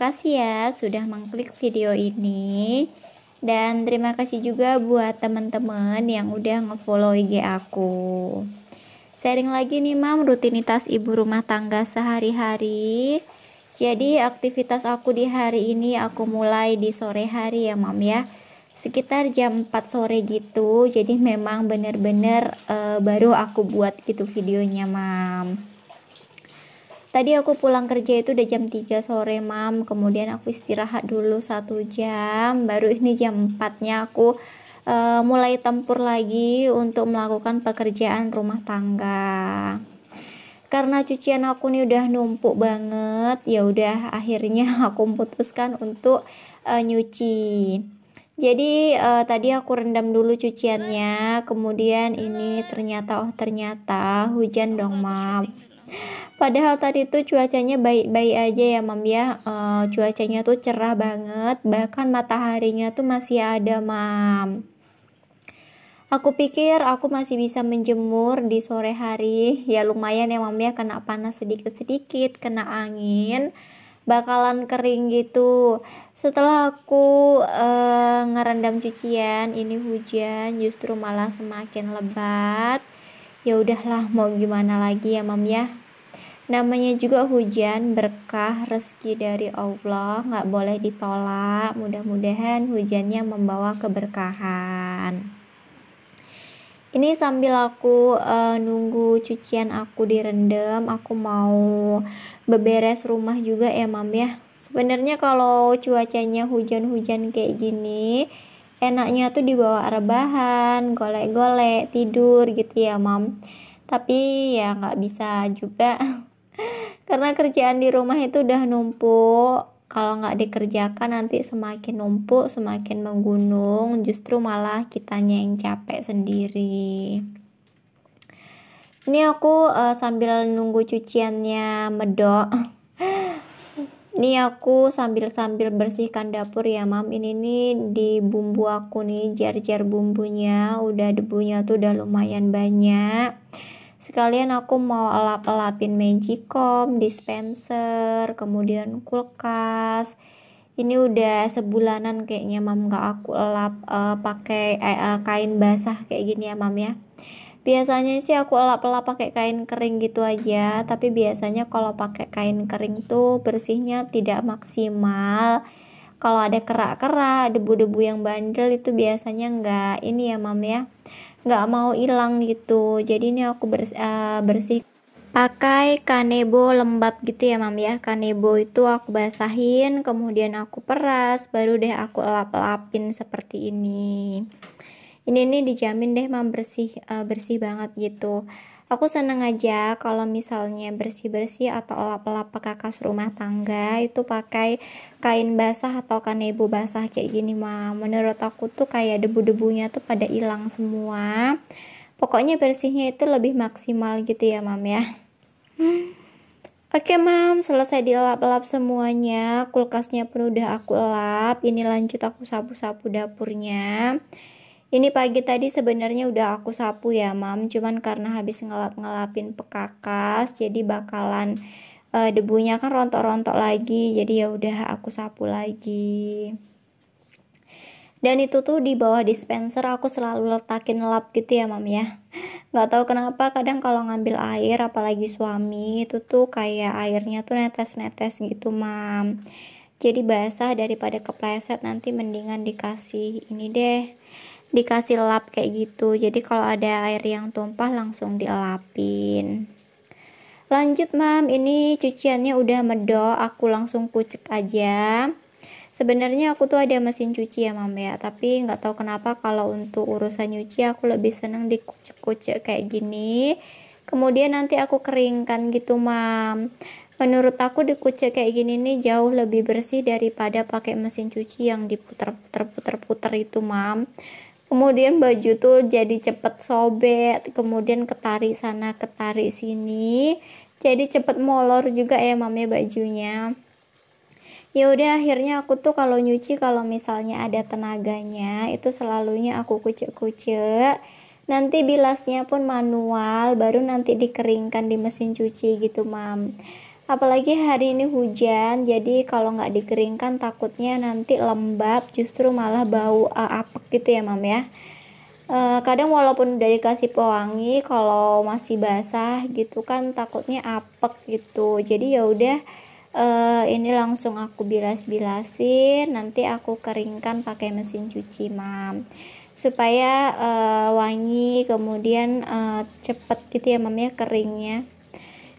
kasih ya sudah mengklik video ini. Dan terima kasih juga buat teman-teman yang udah ngefollow IG aku. Sharing lagi nih mam rutinitas ibu rumah tangga sehari-hari. Jadi aktivitas aku di hari ini aku mulai di sore hari ya mam ya. Sekitar jam 4 sore gitu. Jadi memang bener-bener uh, eh, baru aku buat gitu videonya mam tadi aku pulang kerja itu udah jam 3 sore mam kemudian aku istirahat dulu satu jam baru ini jam 4 nya aku uh, mulai tempur lagi untuk melakukan pekerjaan rumah tangga karena cucian aku nih udah numpuk banget ya udah akhirnya aku memutuskan untuk uh, nyuci jadi uh, tadi aku rendam dulu cuciannya kemudian ini ternyata oh ternyata hujan dong mam Padahal tadi tuh cuacanya baik-baik aja ya Mam ya. Uh, cuacanya tuh cerah banget, bahkan mataharinya tuh masih ada Mam. Aku pikir aku masih bisa menjemur di sore hari. Ya lumayan ya Mam ya kena panas sedikit-sedikit, kena angin bakalan kering gitu. Setelah aku uh, ngerendam cucian, ini hujan justru malah semakin lebat. Ya udahlah, mau gimana lagi ya Mam ya? namanya juga hujan berkah rezeki dari Allah nggak boleh ditolak mudah-mudahan hujannya membawa keberkahan ini sambil aku uh, nunggu cucian aku direndam aku mau beberes rumah juga ya mam ya sebenarnya kalau cuacanya hujan-hujan kayak gini enaknya tuh dibawa rebahan golek-golek tidur gitu ya mam tapi ya nggak bisa juga karena kerjaan di rumah itu udah numpuk kalau nggak dikerjakan nanti semakin numpuk semakin menggunung justru malah kitanya yang capek sendiri ini aku uh, sambil nunggu cuciannya medok ini aku sambil-sambil bersihkan dapur ya mam ini nih di bumbu aku nih jar-jar bumbunya udah debunya tuh udah lumayan banyak Sekalian aku mau elap-elapin magicom, dispenser, kemudian kulkas. Ini udah sebulanan kayaknya mam gak aku elap uh, pakai uh, kain basah kayak gini ya mam ya. Biasanya sih aku elap-elap pakai kain kering gitu aja, tapi biasanya kalau pakai kain kering tuh bersihnya tidak maksimal kalau ada kerak-kerak, debu-debu yang bandel itu biasanya nggak ini ya mam ya nggak mau hilang gitu jadi ini aku bers uh, bersih pakai kanebo lembab gitu ya mam ya kanebo itu aku basahin kemudian aku peras baru deh aku lap-lapin seperti ini ini ini dijamin deh mam bersih uh, bersih banget gitu Aku seneng aja kalau misalnya bersih-bersih atau lap-lap pakai kas rumah tangga itu pakai kain basah atau kain kanebo basah kayak gini mah. Menurut aku tuh kayak debu-debunya tuh pada hilang semua. Pokoknya bersihnya itu lebih maksimal gitu ya mam ya. Hmm. Oke mam, selesai dilap-lap semuanya, kulkasnya pun udah aku lap, ini lanjut aku sapu-sapu dapurnya. Ini pagi tadi sebenarnya udah aku sapu ya, Mam. Cuman karena habis ngelap-ngelapin pekakas, jadi bakalan uh, debunya kan rontok-rontok lagi. Jadi ya udah aku sapu lagi. Dan itu tuh di bawah dispenser aku selalu letakin lap gitu ya, Mam ya. Gak tau kenapa kadang kalau ngambil air apalagi suami itu tuh kayak airnya tuh netes-netes gitu, Mam. Jadi basah daripada kepleset nanti mendingan dikasih ini deh dikasih lap kayak gitu jadi kalau ada air yang tumpah langsung dielapin lanjut mam ini cuciannya udah medok aku langsung kucek aja sebenarnya aku tuh ada mesin cuci ya mam ya tapi nggak tahu kenapa kalau untuk urusan nyuci aku lebih seneng dikucek-kucek kayak gini kemudian nanti aku keringkan gitu mam Menurut aku dikucek kayak gini nih jauh lebih bersih daripada pakai mesin cuci yang diputer-puter puter-puter itu, Mam kemudian baju tuh jadi cepet sobek kemudian ketarik sana ketarik sini jadi cepet molor juga ya mami ya bajunya ya udah akhirnya aku tuh kalau nyuci kalau misalnya ada tenaganya itu selalunya aku kucek-kucek nanti bilasnya pun manual baru nanti dikeringkan di mesin cuci gitu mam apalagi hari ini hujan jadi kalau nggak dikeringkan takutnya nanti lembab justru malah bau uh, apek gitu ya mam ya uh, kadang walaupun udah dikasih pewangi kalau masih basah gitu kan takutnya apek gitu jadi ya udah uh, ini langsung aku bilas-bilasin nanti aku keringkan pakai mesin cuci mam supaya uh, wangi kemudian uh, cepet gitu ya mam ya keringnya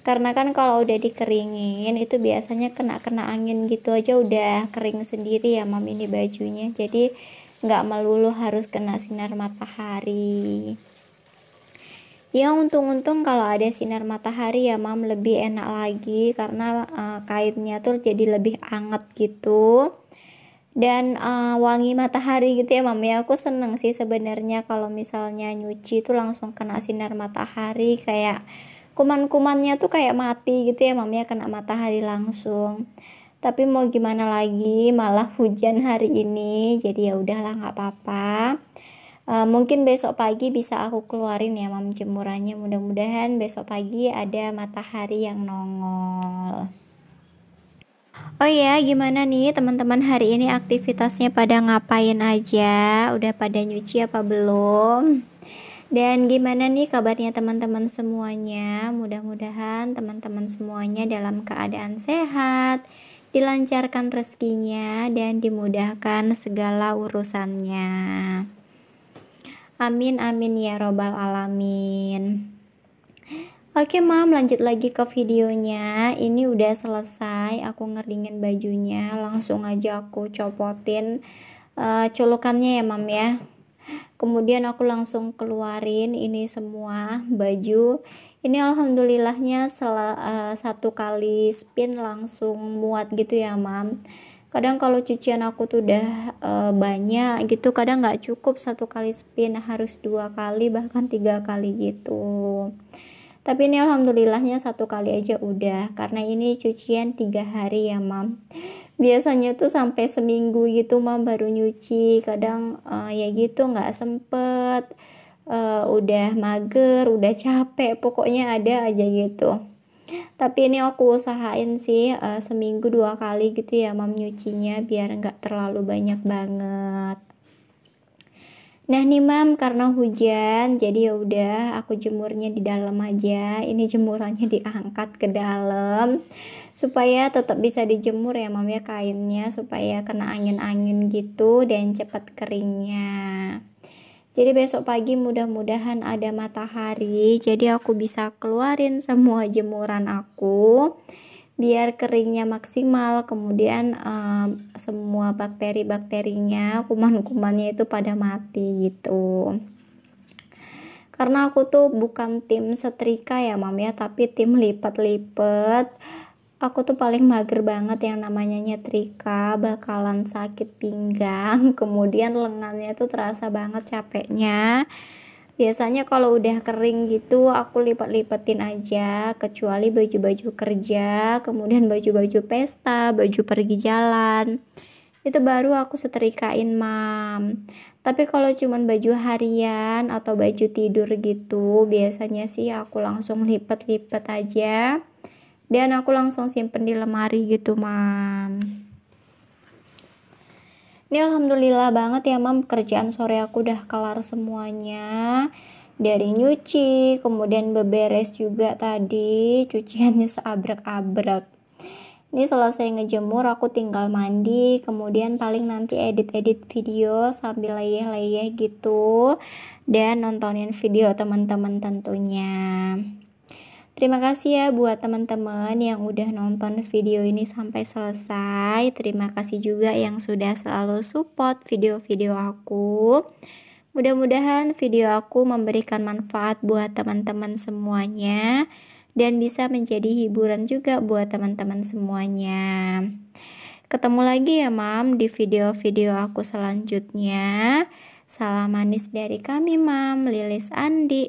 karena kan kalau udah dikeringin itu biasanya kena-kena angin gitu aja udah kering sendiri ya mam ini bajunya jadi nggak melulu harus kena sinar matahari ya untung-untung kalau ada sinar matahari ya mam lebih enak lagi karena uh, kainnya tuh jadi lebih anget gitu dan uh, wangi matahari gitu ya mam ya aku seneng sih sebenarnya kalau misalnya nyuci tuh langsung kena sinar matahari kayak kuman-kumannya tuh kayak mati gitu ya mami ya, kena matahari langsung tapi mau gimana lagi malah hujan hari ini jadi ya udahlah nggak apa-apa e, mungkin besok pagi bisa aku keluarin ya mam jemurannya mudah-mudahan besok pagi ada matahari yang nongol Oh iya, gimana nih teman-teman hari ini aktivitasnya pada ngapain aja? Udah pada nyuci apa belum? Dan gimana nih kabarnya teman-teman semuanya? Mudah-mudahan teman-teman semuanya dalam keadaan sehat, dilancarkan rezekinya, dan dimudahkan segala urusannya. Amin, amin ya Robbal 'Alamin. Oke, Mam, lanjut lagi ke videonya. Ini udah selesai, aku ngeringin bajunya, langsung aja aku copotin uh, eh, colokannya ya, Mam ya kemudian aku langsung keluarin ini semua baju ini alhamdulillahnya uh, satu kali spin langsung muat gitu ya mam kadang kalau cucian aku tuh udah uh, banyak gitu kadang nggak cukup satu kali spin harus dua kali bahkan tiga kali gitu tapi ini alhamdulillahnya satu kali aja udah karena ini cucian tiga hari ya mam biasanya tuh sampai seminggu gitu mam baru nyuci kadang uh, ya gitu nggak sempet uh, udah mager udah capek pokoknya ada aja gitu tapi ini aku usahain sih uh, seminggu dua kali gitu ya mam nyucinya biar nggak terlalu banyak banget Nah nih mam karena hujan jadi ya udah aku jemurnya di dalam aja. Ini jemurannya diangkat ke dalam supaya tetap bisa dijemur ya mam ya kainnya supaya kena angin-angin gitu dan cepat keringnya jadi besok pagi mudah-mudahan ada matahari jadi aku bisa keluarin semua jemuran aku biar keringnya maksimal kemudian um, semua bakteri-bakterinya kuman-kumannya itu pada mati gitu karena aku tuh bukan tim setrika ya mam ya tapi tim lipat-lipat aku tuh paling mager banget yang namanya nyetrika bakalan sakit pinggang kemudian lengannya tuh terasa banget capeknya biasanya kalau udah kering gitu aku lipat-lipetin aja kecuali baju-baju kerja kemudian baju-baju pesta baju pergi jalan itu baru aku setrikain mam tapi kalau cuman baju harian atau baju tidur gitu biasanya sih aku langsung lipet-lipet aja dan aku langsung simpen di lemari gitu mam ini alhamdulillah banget ya mam kerjaan sore aku udah kelar semuanya dari nyuci kemudian beberes juga tadi cuciannya seabrek-abrek ini selesai ngejemur aku tinggal mandi kemudian paling nanti edit-edit video sambil layeh-layeh gitu dan nontonin video teman-teman tentunya Terima kasih ya buat teman-teman yang udah nonton video ini sampai selesai. Terima kasih juga yang sudah selalu support video-video aku. Mudah-mudahan video aku memberikan manfaat buat teman-teman semuanya dan bisa menjadi hiburan juga buat teman-teman semuanya. Ketemu lagi ya, Mam, di video-video aku selanjutnya. Salam manis dari kami, Mam, Lilis Andi.